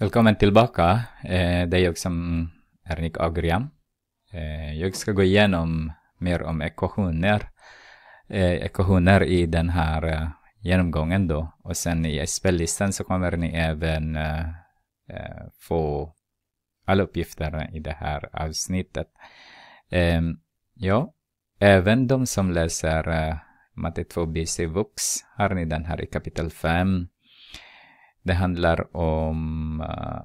Välkommen tillbaka. Eh, det är jag som är Nick Agriam. Eh, jag ska gå igenom mer om ekvationer, eh, ekvationer i den här genomgången då. Och sen i spellistan så kommer ni även få alla uppgifter i det här avsnittet. Ehm, ja, även de som läser matte 2 BC Vux har ni den här i kapitel 5 det handlar om uh,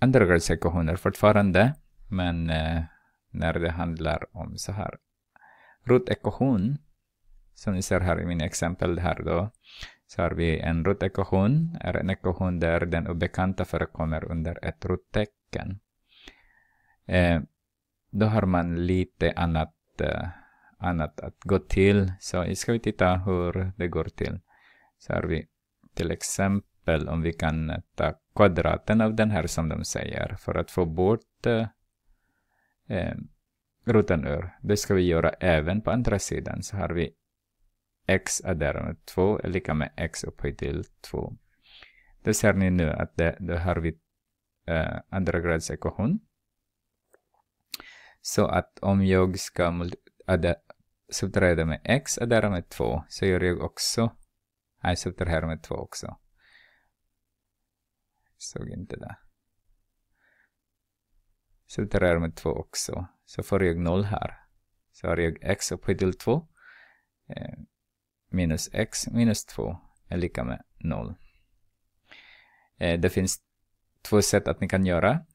eh, andra fortfarande, men uh, när det handlar om så här rotekvation, som ni ser här i mina exempel här då, så har vi en rotekvation, är en ekvation där den obekanta förekommer under ett rottecken. Eh, då har man lite annat, eh, annat att gå till, så ska vi titta hur det går till. Så har vi till exempel om vi kan ta kvadraten av den här som de säger för att få bort eh, eh roten ur. Det ska vi göra även på andra sidan. Så har vi x adderat med 2 är lika med x upphöjt till 2. Då ser ni nu att det, då har vi eh, andra grads ekvation. Så att om jag ska adda, subtrahera med x adderat med 2 så gör jag också jag sätter här med två också. såg inte det. Sätter här med två också. Så får jag noll här. Så har jag x upphöjt till 2. Eh, minus x minus 2 är lika med 0. Eh, det finns två sätt att ni kan göra.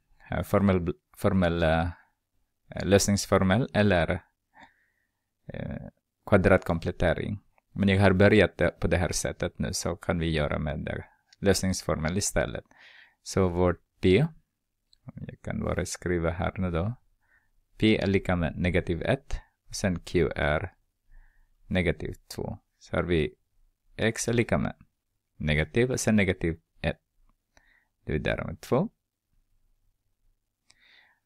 Formell, formell eh, eh eller kvadratkomplettering. Men jag har börjat på det här sättet nu, så kan vi göra med det. lösningsformen istället. Så vårt p, jag kan bara skriva här nu då. p är lika med negativ 1 och sen q är negativ 2. Så har vi x är lika med negativ och sen negativ 1. Det Dividerar med 2.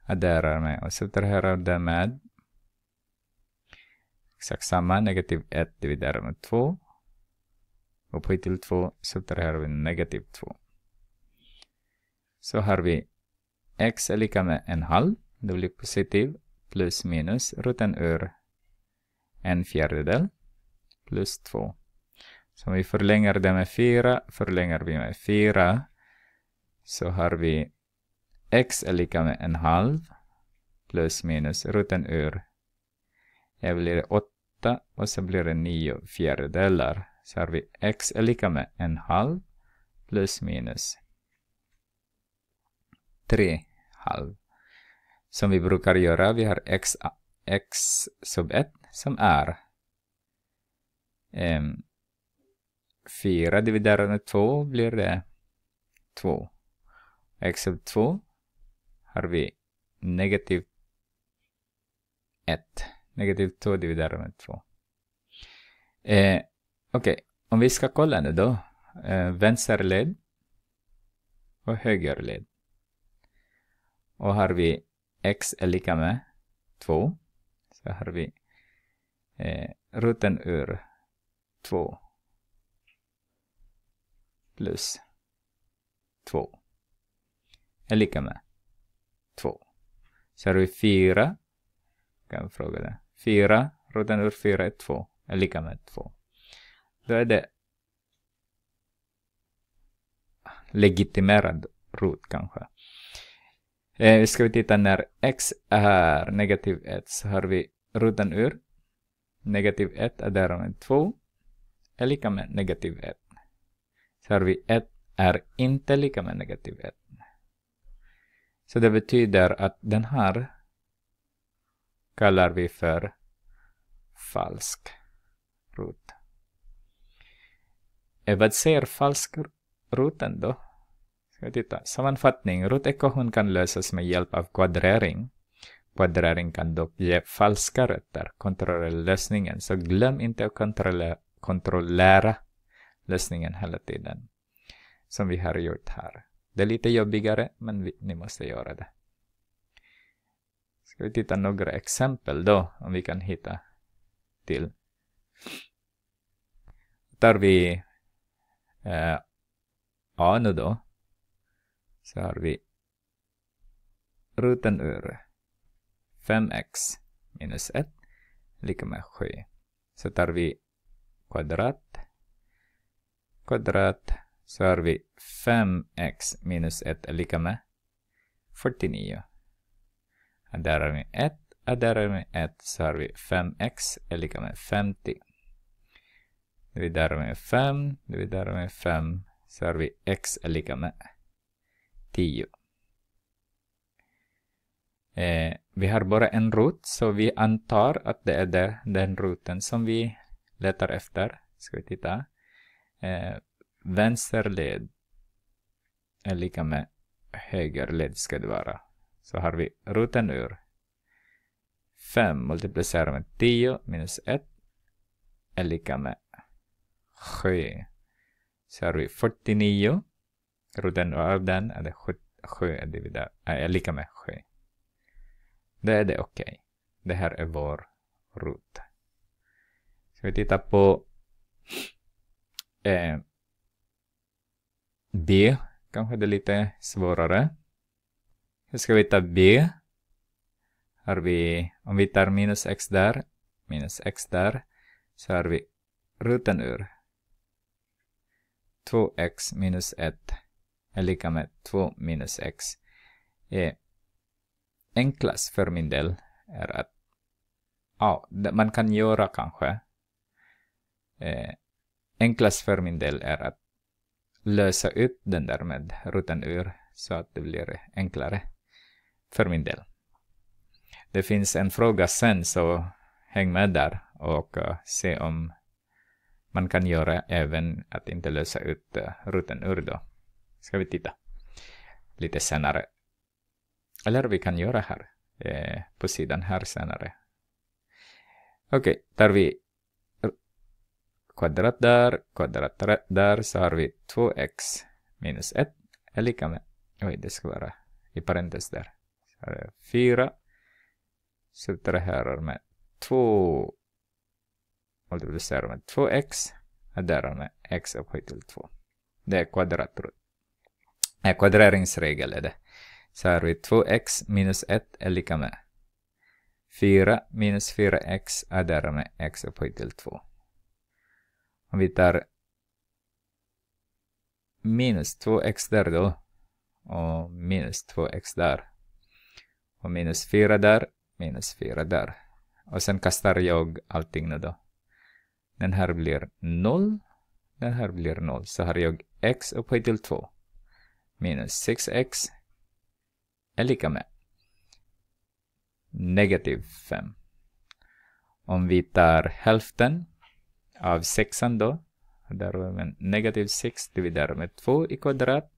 Adderar med och subtraherar det med exakt samma. Negativ 1 dividerat med 2. Upphöjt till 2 subtraherar vi negativ 2. Så har vi x är lika med en halv. Det blir positiv plus minus roten ur en fjärdedel plus 2. Så om vi förlänger det med 4, förlänger vi med 4. Så har vi x är lika med en halv plus minus roten ur. Det blir 8 8 och så blir det 9 fjärdedelar. Så har vi x är lika med en halv plus minus 3 halv. Som vi brukar göra, vi har x, x sub 1 som är um, ehm, 4 dividerat med 2 blir det 2. x sub 2 har vi negativ 1. Negativ 2 dividerat med 2. Eh, Okej, okay. om vi ska kolla nu då. Eh, vänster led och höger led. Och har vi x är lika med 2. Så har vi eh, roten ur 2 plus 2 är lika med 2. Så har vi 4. Kan jag fråga det. 4 roten ur 4 är 2, är lika med 2. Då är det legitimerad rot kanske. Eh, ska vi titta när x är negativ 1 så har vi roten ur negativ 1 är därmed 2 är lika med negativ 1. Så har vi 1 är inte lika med negativ 1. Så det betyder att den här kallar vi för falsk rot. Eh, vad säger falsk roten då? Ska titta. Sammanfattning. rotekvation kan lösas med hjälp av kvadrering. Kvadrering kan dock ge falska rötter, kontrollera lösningen. så glöm inte att kontrollera, kontrollera lösningen hela tiden. Som vi har gjort här. Det är lite jobbigare, men vi, ni måste göra det. Ska vi titta några exempel då, om vi kan hitta till. Tar vi eh, A nu då. Så har vi ruten ur 5x minus 1 lika med 7. Så tar vi kvadrat. Kvadrat. Så har vi 5x minus 1 är lika med 49. Där addera med 1, har vi 1 så har vi 5x är lika med 50. Dividera med 5, dividera med 5 så har vi x är lika med 10. Eh, vi har bara en rot så vi antar att det är det, den roten som vi letar efter. Ska vi titta. Eh, vänsterled är lika med högerled ska det vara så har vi ruten ur 5 multiplicerar med 10 minus 1 är lika med 7. Så har vi 49. Ruten av den är det 7 är, dividera, äh, är lika med 7. Då är det okej. Okay. Det här är vår rot. Så vi tittar på eh, B. Kanske det är lite svårare. Nu ska vi ta b. Har vi, om vi tar minus x där, minus x där, så har vi ruten ur 2x minus 1 är lika med 2 minus x. E, enklast för min del är att ja, man kan göra kanske e, enklast för min del är att lösa ut den där med ruten ur så att det blir enklare för min del. Det finns en fråga sen, så häng med där och eh, se om man kan göra även att inte lösa ut uh, ur då. Ska vi titta lite senare. Eller vi kan göra här eh, på sidan här senare. Okej, tar vi kvadrat där, kvadrat där, så har vi 2x minus 1 är lika med, oj det ska vara i parentes där. Här är fyra. Slutar med två. Multiplicerar med två x. adderar med x upphöjt till två. Det är kvadratur. Äh, kvadreringsregel är det. Så har vi 2x minus 1 är lika med 4 minus 4x adderar med x upphöjt till 2. Om vi tar minus 2x där då och minus 2x där och minus fyra där, minus fyra där. Och sen kastar jag allting nu då. Den här blir noll. Den här blir noll. Så har jag x upphöjt till 2. Minus 6x är lika med negativ 5. Om vi tar hälften av sexan då, där har vi negativ 6 dividerat med 2 i kvadrat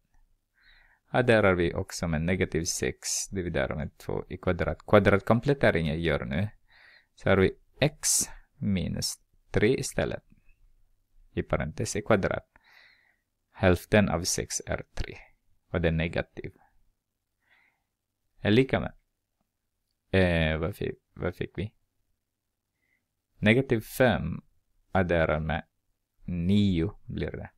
Ja, där har vi också med negativ 6. dividerat med 2 i kvadrat. Kvadratkomplettering jag gör nu. Så har vi x minus 3 istället. I parentes i kvadrat. Hälften av 6 är 3. Och det är negativ. Är lika med. Eh, vad, fick, vad fick vi? Negativ 5 adderar med 9 blir det.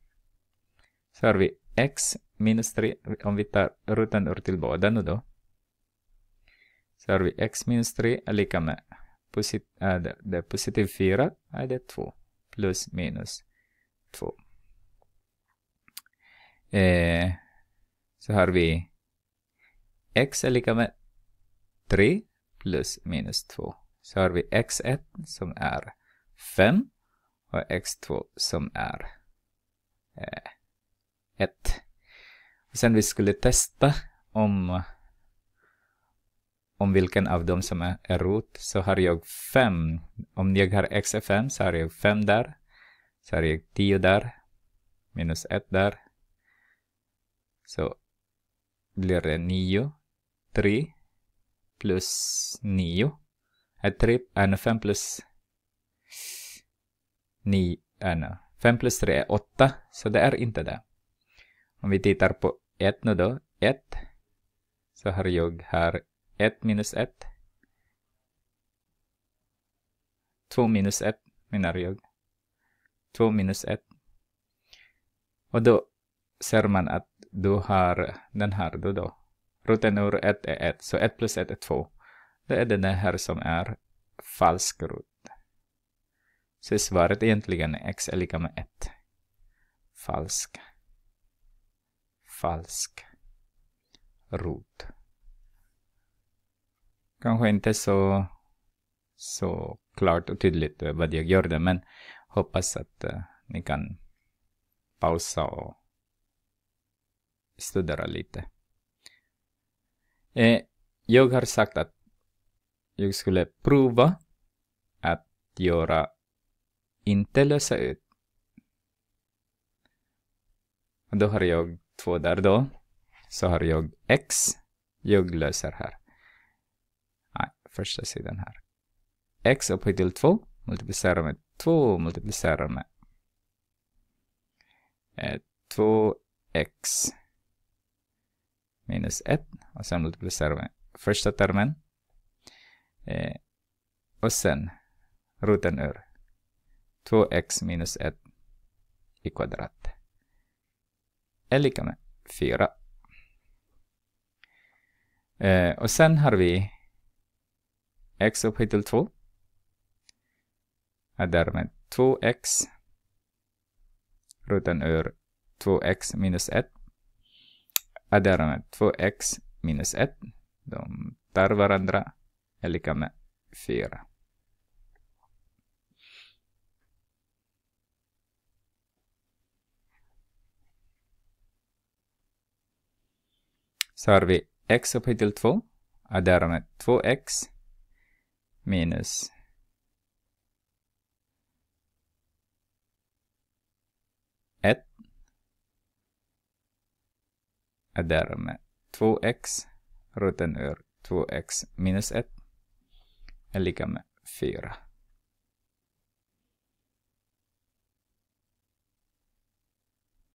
Så har vi x minus 3, om vi tar rutan ur till båda nu då. Så har vi x minus 3 är lika med posit äh, det, det positiv 4, är det 2, plus minus 2. Eh, så har vi x är lika med 3 plus minus 2. Så har vi x1 som är 5 och x2 som är eh, ett. Sen vi skulle testa om, om vilken av dem som är, är rot, så har jag fem. Om jag har XFM så har jag fem där. Så har jag tio där. Minus ett där. Så blir det nio. Tre plus nio. Äh, tre, äh, fem plus nio. Äh, fem plus tre är åtta. Så det är inte det. Om vi tittar på 1 nu då, 1. Så har jag här 1 minus 1. 2 minus 1 menar jag. 2 minus 1. Och då ser man att du har den här då. då. Roten ur 1 är 1, så 1 plus 1 är 2. Det är den här som är falsk rot. Så svaret egentligen är x är lika med 1. Falsk falsk rot. Kanske inte så, så klart och tydligt eh, vad jag gjorde, men hoppas att uh, ni kan pausa och studera lite. Eh, jag har sagt att jag skulle prova att göra inte lösa ut. Och då har jag två där då. Så har jag x. Jag löser här. Nej, första sidan här. x upphöjt till 2 multiplicerar med 2 multiplicerar med 2x minus 1 och sen multiplicerar med första termen. Eh, och sen roten ur 2x minus 1 i kvadrat är lika med 4. Eh, och sen har vi x upphöjt till 2. Är därmed 2x roten ur 2x minus 1. Är därmed 2x minus 1. De tar varandra är lika med 4. så har vi x upphöjt till 2 och därmed 2x minus ett Och därmed 2x roten ur 2x minus 1 är lika med 4.